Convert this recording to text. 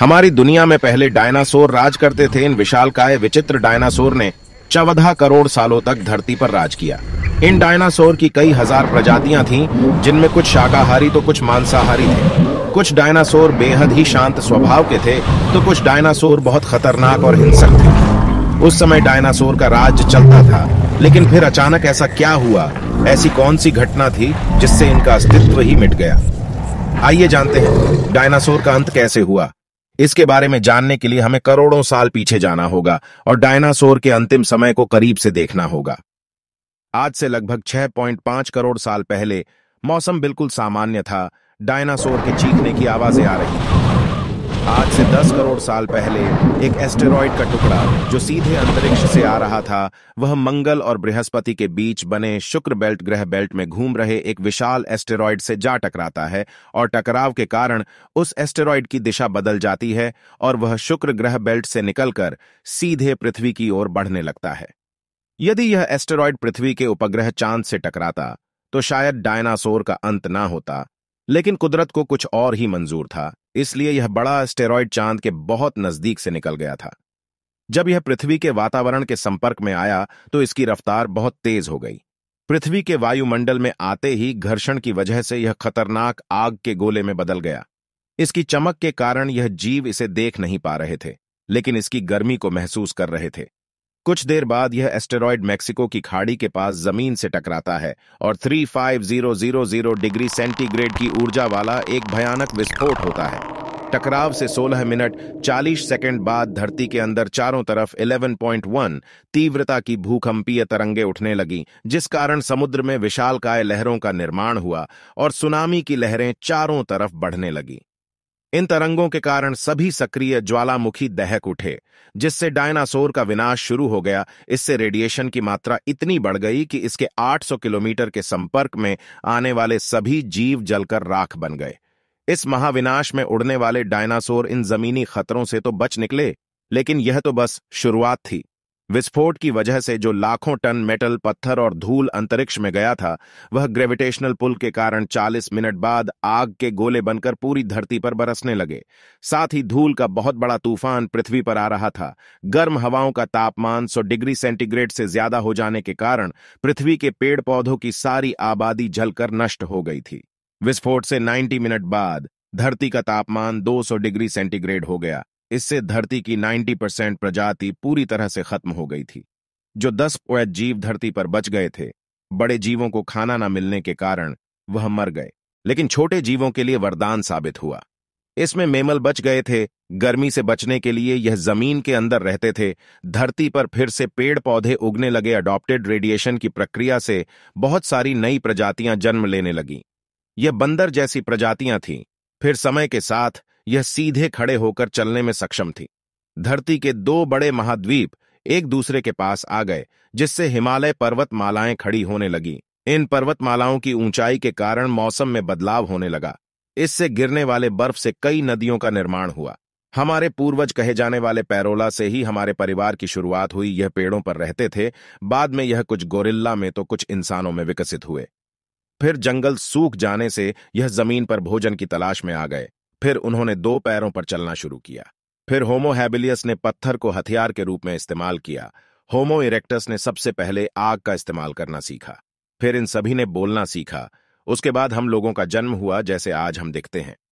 हमारी दुनिया में पहले डायनासोर राज करते थे इन विशालकाय विचित्र डायनासोर ने चौदह करोड़ सालों तक धरती पर राज किया इन डायनासोर की कई हजार प्रजातियां थीं, जिनमें कुछ शाकाहारी तो कुछ मांसाहारी थे कुछ डायनासोर बेहद ही शांत स्वभाव के थे तो कुछ डायनासोर बहुत खतरनाक और हिंसक थे उस समय डायनासोर का राज चलता था लेकिन फिर अचानक ऐसा क्या हुआ ऐसी कौन सी घटना थी जिससे इनका अस्तित्व ही मिट गया आइए जानते हैं डायनासोर का अंत कैसे हुआ इसके बारे में जानने के लिए हमें करोड़ों साल पीछे जाना होगा और डायनासोर के अंतिम समय को करीब से देखना होगा आज से लगभग 6.5 करोड़ साल पहले मौसम बिल्कुल सामान्य था डायनासोर के चीखने की आवाजें आ रही थी 10 करोड़ साल पहले एक एस्टेरॉयड का टुकड़ा जो सीधे अंतरिक्ष से आ रहा था वह मंगल और बृहस्पति के बीच बने शुक्र बेल्ट ग्रह बेल्ट में घूम रहे एक विशाल एस्टेरॉयड से जा टकराता है और टकराव के कारण उस एस्टेरॉयड की दिशा बदल जाती है और वह शुक्र ग्रह बेल्ट से निकलकर सीधे पृथ्वी की ओर बढ़ने लगता है यदि यह एस्टेरॉयड पृथ्वी के उपग्रह चांद से टकराता तो शायद डायनासोर का अंत ना होता लेकिन कुदरत को कुछ और ही मंजूर था इसलिए यह बड़ा स्टेरॉयड चांद के बहुत नजदीक से निकल गया था जब यह पृथ्वी के वातावरण के संपर्क में आया तो इसकी रफ्तार बहुत तेज हो गई पृथ्वी के वायुमंडल में आते ही घर्षण की वजह से यह खतरनाक आग के गोले में बदल गया इसकी चमक के कारण यह जीव इसे देख नहीं पा रहे थे लेकिन इसकी गर्मी को महसूस कर रहे थे कुछ देर बाद यह एस्टेरॉयड मेक्सिको की खाड़ी के पास जमीन से टकराता है और 35000 डिग्री सेंटीग्रेड की ऊर्जा वाला एक भयानक विस्फोट होता है टकराव से 16 मिनट 40 सेकंड बाद धरती के अंदर चारों तरफ 11.1 तीव्रता की भूकंपीय तरंगे उठने लगी जिस कारण समुद्र में विशालकाय लहरों का निर्माण हुआ और सुनामी की लहरें चारों तरफ बढ़ने लगी इन तरंगों के कारण सभी सक्रिय ज्वालामुखी दहक उठे जिससे डायनासोर का विनाश शुरू हो गया इससे रेडिएशन की मात्रा इतनी बढ़ गई कि इसके 800 किलोमीटर के संपर्क में आने वाले सभी जीव जलकर राख बन गए इस महाविनाश में उड़ने वाले डायनासोर इन जमीनी खतरों से तो बच निकले लेकिन यह तो बस शुरुआत थी विस्फोट की वजह से जो लाखों टन मेटल पत्थर और धूल अंतरिक्ष में गया था वह ग्रेविटेशनल पुल के कारण 40 मिनट बाद आग के गोले बनकर पूरी धरती पर बरसने लगे साथ ही धूल का बहुत बड़ा तूफान पृथ्वी पर आ रहा था गर्म हवाओं का तापमान 100 डिग्री सेंटीग्रेड से ज्यादा हो जाने के कारण पृथ्वी के पेड़ पौधों की सारी आबादी जलकर नष्ट हो गई थी विस्फोट से नाइन्टी मिनट बाद धरती का तापमान दो डिग्री सेंटीग्रेड हो गया इससे धरती की 90 परसेंट प्रजाति पूरी तरह से खत्म हो गई थी जो दस अवैध जीव धरती पर बच गए थे बड़े जीवों को खाना न मिलने के कारण वह मर गए लेकिन छोटे जीवों के लिए वरदान साबित हुआ इसमें मेमल बच गए थे गर्मी से बचने के लिए यह जमीन के अंदर रहते थे धरती पर फिर से पेड़ पौधे उगने लगे अडॉप्टेड रेडिएशन की प्रक्रिया से बहुत सारी नई प्रजातियां जन्म लेने लगीं यह बंदर जैसी प्रजातियां थीं फिर समय के साथ यह सीधे खड़े होकर चलने में सक्षम थी धरती के दो बड़े महाद्वीप एक दूसरे के पास आ गए जिससे हिमालय पर्वतमालाएं खड़ी होने लगी इन पर्वतमालाओं की ऊंचाई के कारण मौसम में बदलाव होने लगा इससे गिरने वाले बर्फ से कई नदियों का निर्माण हुआ हमारे पूर्वज कहे जाने वाले पैरोला से ही हमारे परिवार की शुरुआत हुई यह पेड़ों पर रहते थे बाद में यह कुछ गोरिल्ला में तो कुछ इंसानों में विकसित हुए फिर जंगल सूख जाने से यह जमीन पर भोजन की तलाश में आ गए फिर उन्होंने दो पैरों पर चलना शुरू किया फिर होमो हैबिलियस ने पत्थर को हथियार के रूप में इस्तेमाल किया होमो इरेक्टस ने सबसे पहले आग का इस्तेमाल करना सीखा फिर इन सभी ने बोलना सीखा उसके बाद हम लोगों का जन्म हुआ जैसे आज हम दिखते हैं